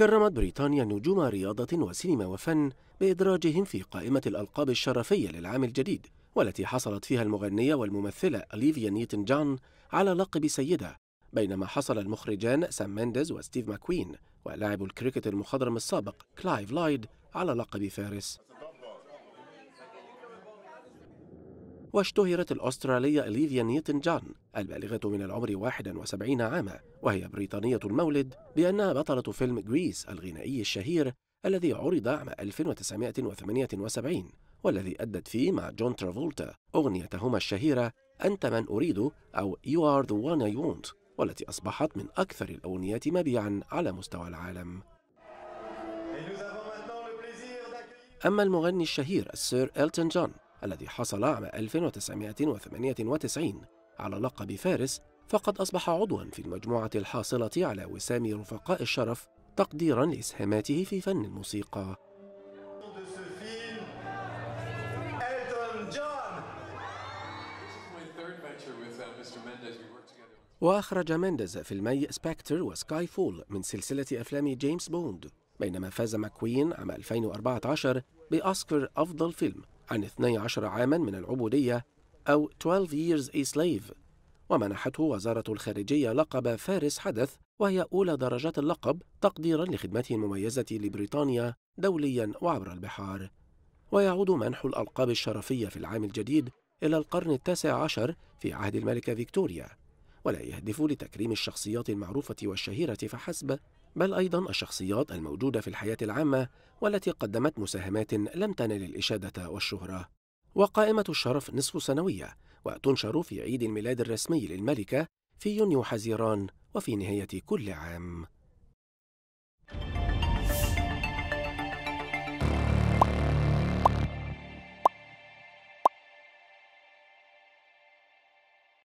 كرمت بريطانيا نجوم رياضة وسينما وفن بإدراجهم في قائمة الألقاب الشرفية للعام الجديد والتي حصلت فيها المغنية والممثلة أليفيا نيتن جان على لقب سيدة بينما حصل المخرجان سام مينديز وستيف ماكوين ولاعب الكريكت المخضرم السابق كلايف لايد على لقب فارس واشتهرت الأسترالية إليفيا نيتن جان البالغة من العمر 71 عاما وهي بريطانية المولد بأنها بطلة فيلم غريس الغنائي الشهير الذي عرض عام 1978 والذي أدت فيه مع جون ترافولتا أغنيتهما الشهيرة أنت من أريد أو You are the one I want والتي أصبحت من أكثر الأغنيات مبيعاً على مستوى العالم أما المغني الشهير السير إلتون جون الذي حصل عام 1998 على لقب فارس فقد أصبح عضوا في المجموعة الحاصلة على وسام رفقاء الشرف تقديرا لإسهاماته في فن الموسيقى وأخرج مينديز فيلمي سبكتر وسكاي فول من سلسلة أفلام جيمس بوند بينما فاز ماكوين عام 2014 بأوسكار أفضل فيلم عن 12 عاما من العبودية أو 12 years a slave ومنحته وزارة الخارجية لقب فارس حدث وهي أولى درجات اللقب تقديرا لخدمته المميزة لبريطانيا دوليا وعبر البحار ويعود منح الألقاب الشرفية في العام الجديد إلى القرن التاسع عشر في عهد الملكة فيكتوريا ولا يهدف لتكريم الشخصيات المعروفة والشهيرة فحسب بل أيضا الشخصيات الموجودة في الحياة العامة والتي قدمت مساهمات لم تنل الإشادة والشهرة وقائمة الشرف نصف سنوية وتنشر في عيد الميلاد الرسمي للملكة في يونيو حزيران وفي نهاية كل عام